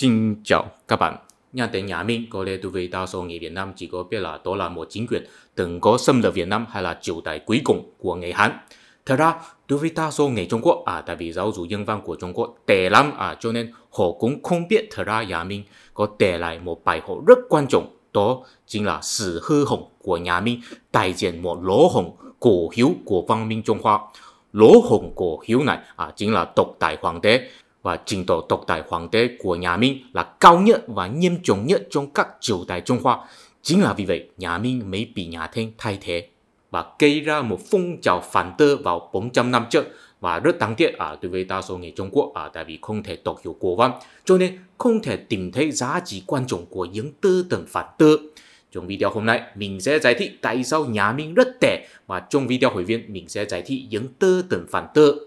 Xin chào các bạn. Nhà tiếng nhà Minh có lẽ đối với đa số người Việt Nam chỉ có biết là đó là một chính quyền từng có xâm lược Việt Nam hay là triều đại cuối cùng của người Hán. Thật ra, đối với đa số người Trung Quốc à, tại vì giáo dục nhân văn của Trung Quốc tệ lắm à, cho nên họ cũng không biết thật ra nhà Minh có để lại một bài học rất quan trọng đó chính là sự hư hỏng của nhà Minh đại diện một lỗ hổng cổ hiếu của văn minh Trung Hoa. Lỗ hổng cổ hiếu này à, chính là độc tài hoàng đế và trình độ độc tài hoàng đế của nhà Minh là cao nhất và nghiêm trọng nhất trong các triều đại Trung Hoa. Chính là vì vậy, nhà Minh mới bị nhà Thanh thay thế và gây ra một phong trào phản tư vào 400 năm trước và rất đáng tiếc à, đối với đa số người Trung Quốc à, tại vì không thể đọc hiểu cổ văn cho nên không thể tìm thấy giá trị quan trọng của những tư tưởng phản tư. Trong video hôm nay, mình sẽ giải thích tại sao nhà Minh rất tệ và trong video hội viên mình sẽ giải thích những tư tưởng phản tư.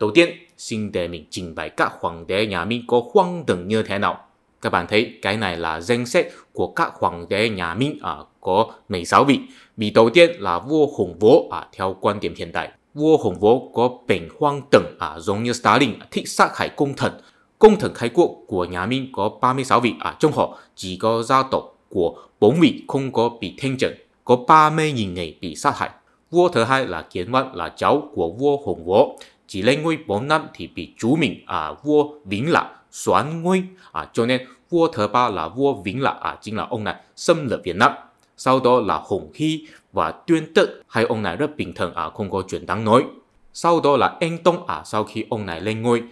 Đầu tiên, xin để mình trình bày các hoàng đế nhà Minh có hoang tưởng như thế nào. Các bạn thấy cái này là danh sách của các hoàng đế nhà Minh ở có 16 vị. Vị đầu tiên là vua Hùng Võ à, theo quan điểm hiện đại. Vua Hùng Võ có bệnh hoang tưởng à, giống như Stalin thích sát hại công thần. Công thần khai quốc của nhà Minh có 36 vị ở à, trong họ chỉ có gia tộc của 4 vị không có bị thanh trừng, có 30 nghìn người bị sát hại. Vua thứ hai là Kiến Văn là cháu của vua Hùng Võ chỉ lên ngôi 4 năm thì bị chú mình à, vua Vĩnh Lạc xoán ngôi à, cho nên vua thứ ba là vua Vĩnh Lạc à, chính là ông này xâm lược Việt Nam sau đó là Hồng Hy và Tuyên Tự hai ông này rất bình thường à, không có chuyện đáng nói sau đó là Anh Tông à, sau khi ông này lên ngôi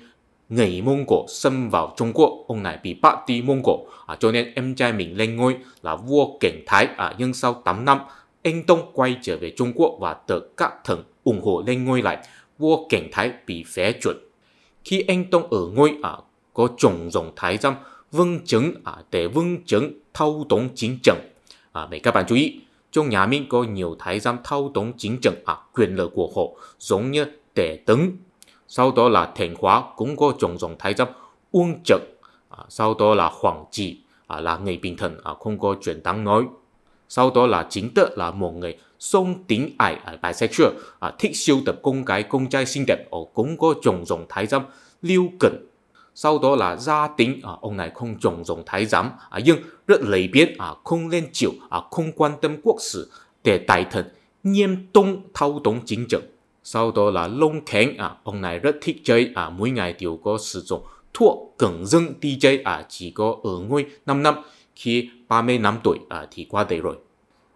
người Mông Cổ xâm vào Trung Quốc, ông này bị bắt đi Mông Cổ, à, cho nên em trai mình lên ngôi là vua Cảnh Thái, à, nhưng sau 8 năm, anh Tông quay trở về Trung Quốc và được các thần ủng hộ lên ngôi lại vua Cảnh Thái bị phế chuẩn. Khi anh Tông ở ngôi ở có chủng dòng thái giam vương chứng ở à, để vương chứng thâu tống chính trận. À, vậy các bạn chú ý, trong nhà Minh có nhiều thái giam thâu tống chính trận à quyền lợi của họ giống như tể tấn. Sau đó là thành hóa cũng có chủng dòng thái giam uông trận. À, sau đó là hoàng trị à, là người bình thần à, không có chuyện đáng nói. Sau đó là chính tự là một người song tính ải ở bisexual à, thích siêu tập công cái con trai xinh đẹp ở cũng có chồng rồng thái giám lưu cẩn sau đó là gia tính à, ông này không chồng rồng thái giám à, nhưng rất lấy biết à, không lên chịu à, không quan tâm quốc sự để đại thần nghiêm tông thao túng chính trực. sau đó là Long khánh à, ông này rất thích chơi à, mỗi ngày đều có sử dụng thuốc cẩn dưng DJ à, chỉ có ở ngôi 5 năm khi 30 năm tuổi à, thì qua đời rồi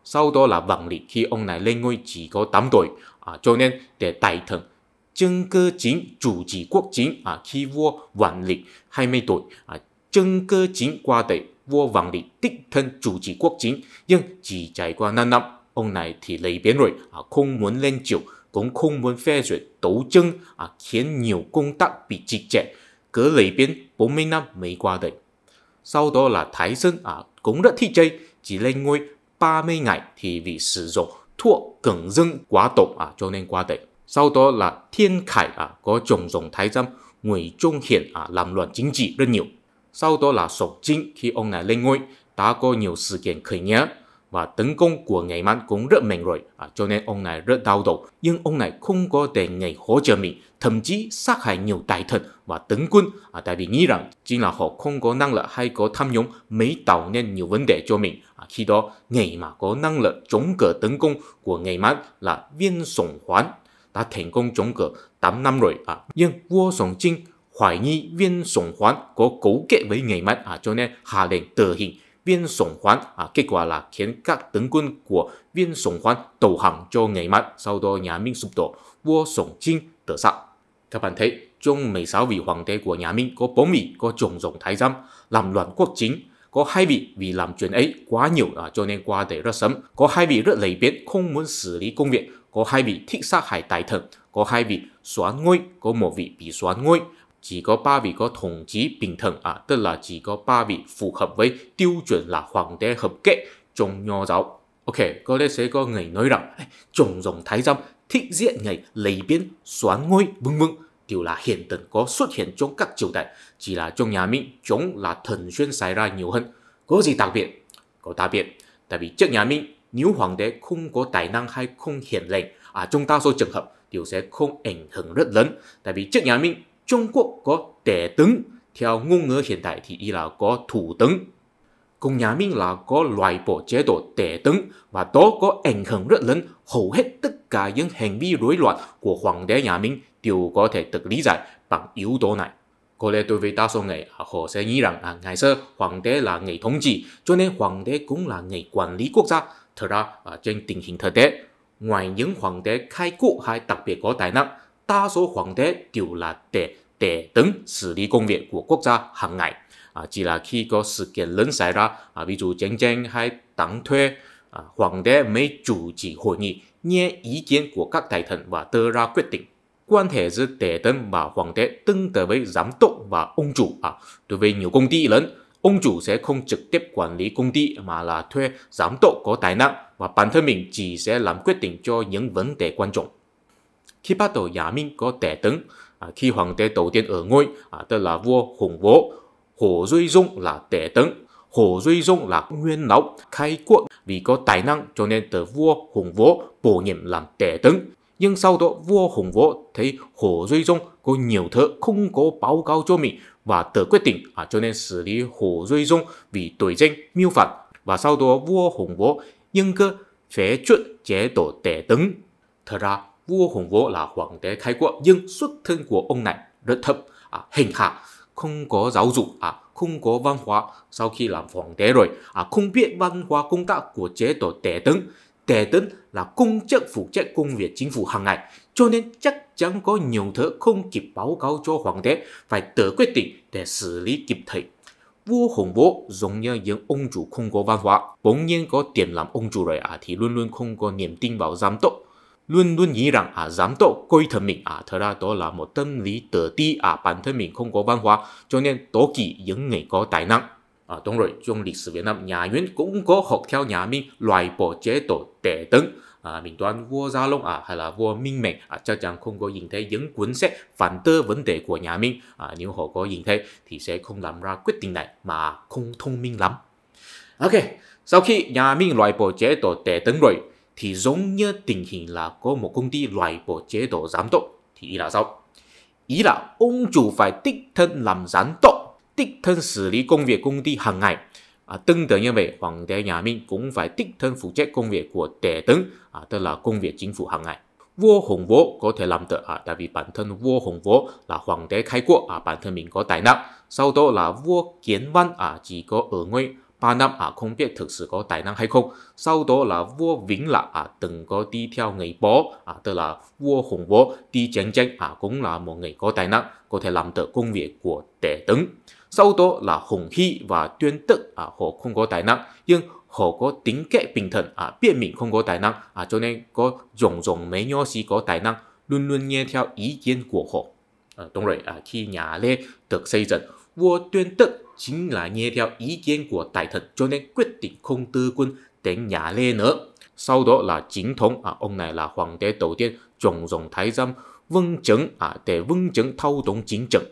sau đó là vạn lịch khi ông này lên ngôi chỉ có 8 tuổi à, cho nên để đại thần chân cơ chính chủ trì quốc chính à, khi vua vạn lịch 20 tuổi à, chân cơ chính qua đời vua vạn lịch đích thân chủ trì quốc chính nhưng chỉ trải qua 5 năm ông này thì lấy biến rồi à, không muốn lên triều cũng không muốn phê duyệt đấu tranh à, khiến nhiều công tác bị trì trệ cứ lấy biến 40 năm mới qua đời sau đó là thái sơn à, cũng rất thị chơi chỉ lên ngôi ba mươi ngày thì vì sử dụng thuốc cẩn dương quá độ à cho nên qua đời. Sau đó là Thiên Khải à có chủng dòng thái giám Ngụy Trung Hiển à làm loạn chính trị rất nhiều. Sau đó là Sổng Chính khi ông này lên ngôi đã có nhiều sự kiện khởi nghĩa và tấn công của ngày mắt cũng rất mạnh rồi à, cho nên ông này rất đau đầu nhưng ông này không có đề ngày hỗ trợ mình thậm chí sát hại nhiều đại thần và tướng quân à, tại vì nghĩ rằng chính là họ không có năng lực hay có tham nhũng mới tạo nên nhiều vấn đề cho mình à, khi đó ngày mà có năng lực chống cự tấn công của ngày mắt là viên sổng hoán đã thành công chống cự 8 năm rồi à, nhưng vua sổng trinh hoài nghi viên sổng hoán có cấu kết với ngày mắt à, cho nên hạ lệnh tử hình viên sổng khoán à, kết quả là khiến các tướng quân của viên sổng khoán đầu hàng cho ngày mắt sau đó nhà Minh sụp đổ vua sổng chinh tử sát các bạn thấy trong 16 vị hoàng đế của nhà Minh có 4 vị có trùng rồng thái giám làm loạn quốc chính có hai vị vì làm chuyện ấy quá nhiều à, cho nên qua để rất sớm có hai vị rất lầy biến không muốn xử lý công việc có hai vị thích sát hại tài thần có hai vị xóa ngôi có một vị bị xóa ngôi chỉ có ba vị có thủng chí bình thường à, tức là chỉ có ba vị phù hợp với tiêu chuẩn là hoàng đế hợp kệ trong nho giáo. Ok, có lẽ sẽ có người nói rằng trùng dòng thái giám thị diện ngày lấy biến xoán ngôi vương vương, điều là hiện tượng có xuất hiện trong các triều đại, chỉ là trong nhà Minh chúng là thường xuyên xảy ra nhiều hơn. Có gì đặc biệt? Có đặc biệt, tại vì trước nhà Minh nếu hoàng đế không có tài năng hay không hiện lệnh, à, trong đa số trường hợp điều sẽ không ảnh hưởng rất lớn. Tại vì trước nhà Minh Trung Quốc có đệ tướng, theo ngôn ngữ hiện đại thì y là có thủ tướng. Cùng nhà Minh là có loại bộ chế độ đệ tướng và đó có ảnh hưởng rất lớn hầu hết tất cả những hành vi rối loạn của hoàng đế nhà Minh đều có thể được lý giải bằng yếu tố này. Có lẽ đối với đa số người, họ sẽ nghĩ rằng à, ngày xưa hoàng đế là người thống trị, cho nên hoàng đế cũng là người quản lý quốc gia. Thật ra, à, trên tình hình thực tế, ngoài những hoàng đế khai quốc hay đặc biệt có tài năng, đa số hoàng đế đều là để để đứng xử lý công việc của quốc gia hàng ngày. À, chỉ là khi có sự kiện lớn xảy ra, à, ví dụ chiến tranh hay tăng thuế, à, hoàng đế mới chủ trì hội nghị, nghe ý kiến của các đại thần và đưa ra quyết định. Quan hệ giữa tể tấn và hoàng đế tương tự với giám đốc và ông chủ. À, đối với nhiều công ty lớn, ông chủ sẽ không trực tiếp quản lý công ty mà là thuê giám đốc có tài năng và bản thân mình chỉ sẽ làm quyết định cho những vấn đề quan trọng khi bắt đầu nhà Minh có tẻ tướng, à, khi hoàng đế đầu tiên ở ngôi, à, tức là vua Hùng Vũ, Hồ Duy Dung là tể tướng, Hồ Duy Dung là nguyên lão khai quốc vì có tài năng cho nên từ vua Hùng Vũ bổ nhiệm làm tể tướng. Nhưng sau đó vua Hùng Vũ thấy Hồ Duy Dung có nhiều thứ không có báo cáo cho mình và tự quyết định à, cho nên xử lý Hồ Duy Dung vì tội danh mưu phản Và sau đó vua Hùng Vũ nhưng cơ phế chuẩn chế độ tể tướng. Thật ra vua Hùng Vũ là hoàng đế Thái Quốc nhưng xuất thân của ông này rất thấp, à, hình hạ, không có giáo dục, à, không có văn hóa sau khi làm hoàng đế rồi, à, không biết văn hóa công tác của chế độ tể Tấn. Tể Tấn là công chức phụ trách công việc chính phủ hàng ngày, cho nên chắc chắn có nhiều thứ không kịp báo cáo cho hoàng đế, phải tự quyết định để xử lý kịp thời vua Hồng bố giống như những ông chủ không có văn hóa bỗng nhiên có tiền làm ông chủ rồi à thì luôn luôn không có niềm tin vào giám đốc luôn luôn nghĩ rằng à giám tội coi thường mình à thật ra đó là một tâm lý tự ti à bản thân mình không có văn hóa cho nên đố kỵ những người có tài năng à đúng rồi trong lịch sử Việt Nam nhà Nguyễn cũng có học theo nhà Minh loại bỏ chế độ tệ tấn à, mình đoán vua Gia Long à hay là vua Minh Mệnh à, chắc chắn không có nhìn thấy những cuốn sách phản tư vấn đề của nhà Minh à, nếu họ có nhìn thấy thì sẽ không làm ra quyết định này mà không thông minh lắm ok sau khi nhà Minh loại bỏ chế độ tệ tấn rồi thì giống như tình hình là có một công ty loại bỏ chế độ giám đốc thì ý là sao? Ý là ông chủ phải tích thân làm giám đốc, tích thân xử lý công việc công ty hàng ngày. À, tương tự như vậy, hoàng đế nhà Minh cũng phải tích thân phụ trách công việc của đệ tướng, à, tức là công việc chính phủ hàng ngày. Vua Hồng Vũ có thể làm được à, tại vì bản thân vua Hồng Vũ là hoàng đế khai quốc, à, bản thân mình có tài năng. Sau đó là vua Kiến Văn à, chỉ có ở ngôi ba năm à không biết thực sự có tài năng hay không. Sau đó là vua Vĩnh Lạc à từng có đi theo người bố à tức là vua Hùng Võ đi chiến tranh à cũng là một người có tài năng có thể làm được công việc của đệ tướng. Sau đó là Hùng Hy và Tuyên Tức à họ không có tài năng nhưng họ có tính cách bình thường à biện minh không có tài năng à cho nên có dùng dùng mấy nho sĩ có tài năng luôn luôn nghe theo ý kiến của họ. À, đúng rồi à, khi nhà Lê được xây dựng vua Tuyên Tức chính là nghe theo ý kiến của đại thật cho nên quyết định không tư quân đến nhà Lê nữa. Sau đó là chính thống, à, ông này là hoàng đế đầu tiên, trọng rộng thái giám, vâng chứng à, để vâng chứng thao tống chính trực.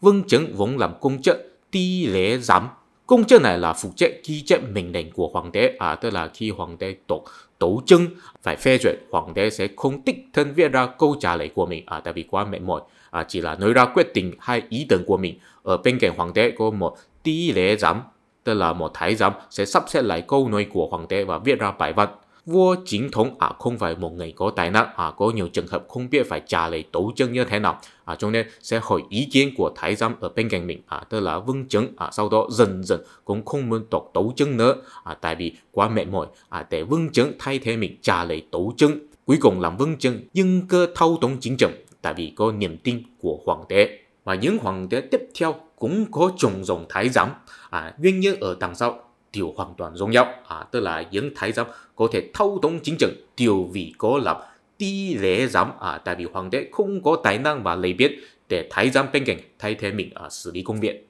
Vâng chứng vốn làm công chức, ti lễ giám công chức này là phụ trách ghi chép mệnh lệnh của hoàng đế à tức là khi hoàng đế đọc đấu chân phải phê duyệt hoàng đế sẽ không đích thân viết ra câu trả lời của mình à tại vì quá mệt mỏi à chỉ là nói ra quyết định hay ý tưởng của mình ở bên cạnh hoàng đế có một tí lễ giám tức là một thái giám sẽ sắp xếp lại câu nói của hoàng đế và viết ra bài văn vua chính thống à, không phải một người có tài năng à, có nhiều trường hợp không biết phải trả lời đấu tranh như thế nào à, cho nên sẽ hỏi ý kiến của thái giám ở bên cạnh mình à, tức là vương chứng à, sau đó dần dần cũng không muốn đọc đấu tranh nữa à, tại vì quá mệt mỏi à, để vương chứng thay thế mình trả lời đấu tranh cuối cùng làm vương chứng nhưng cơ thâu tống chính trầm tại vì có niềm tin của hoàng đế và những hoàng đế tiếp theo cũng có trùng dòng thái giám à, nguyên nhân ở đằng sau điều hoàn toàn giống nhau à, tức là những thái giám có thể thao túng chính trường điều vì có làm tỷ lệ giám à, tại vì hoàng đế không có tài năng và lây biết để thái giám bên cạnh thay thế mình ở à, xử lý công việc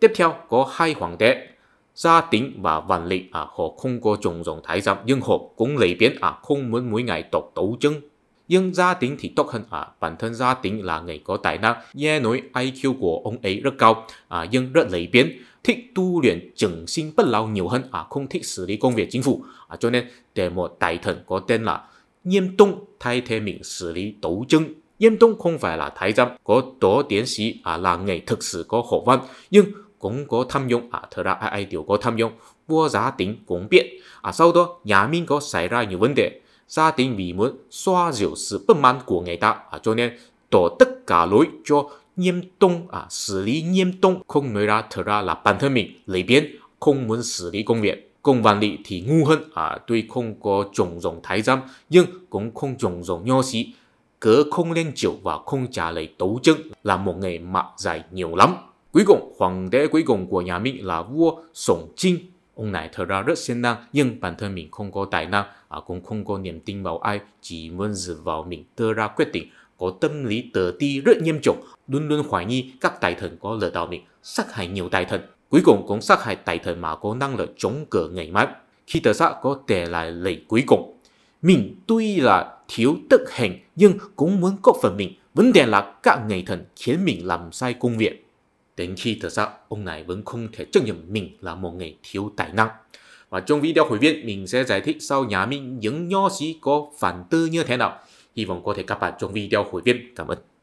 tiếp theo có hai hoàng đế gia tính và văn lị à, họ không có trùng dòng thái giám nhưng họ cũng lây biến à, không muốn mỗi ngày đọc đấu chứng nhưng gia tính thì tốt hơn à, bản thân gia tính là người có tài năng nghe nói IQ của ông ấy rất cao à, nhưng rất lây biến thích tu luyện trường sinh bất lao nhiều hơn à không thích xử lý công việc chính phủ à cho nên để một đại thần có tên là Nghiêm Tông thay thế mình xử lý đấu tranh Nghiêm Tông không phải là thái giám có tổ tiến sĩ à là người thực sự có học văn nhưng cũng có tham nhũng à thật ra ai ai đều có tham nhũng vua giá tính cũng biết à sau đó nhà Minh có xảy ra nhiều vấn đề gia đình vì muốn xoa dịu sự bất mãn của người ta à cho nên tổ tất cả lối cho nghiêm tông à xử lý nghiêm tông không nói ra thở ra là bản thân mình lấy biến không muốn xử lý công việc công văn lý thì ngu hơn à tuy không có trồng rộng thái giám nhưng cũng không trồng rộng nho sĩ cớ không lên chịu và không trả lời đấu chứng là một nghề mạo dài nhiều lắm cuối cùng hoàng đế cuối cùng của nhà minh là vua sổng trinh ông này thật ra rất siêng năng nhưng bản thân mình không có tài năng à, cũng không có niềm tin vào ai chỉ muốn dựa vào mình đưa ra quyết định có tâm lý tự ti rất nghiêm trọng, luôn luôn hoài nghi các tài thần có lừa đảo mình, sát hại nhiều tài thần, cuối cùng cũng sát hại tài thần mà có năng lực chống cự ngày mãi. Khi tự sát có để lại lời cuối cùng. Mình tuy là thiếu thực hành nhưng cũng muốn có phần mình, vấn đề là các ngày thần khiến mình làm sai công việc. Đến khi tự sát, ông này vẫn không thể chấp nhận mình là một người thiếu tài năng. Và trong video hồi viên, mình sẽ giải thích sau nhà mình những nho sĩ có phản tư như thế nào Hy vọng có thể các bạn trong video hồi viên. Cảm ơn.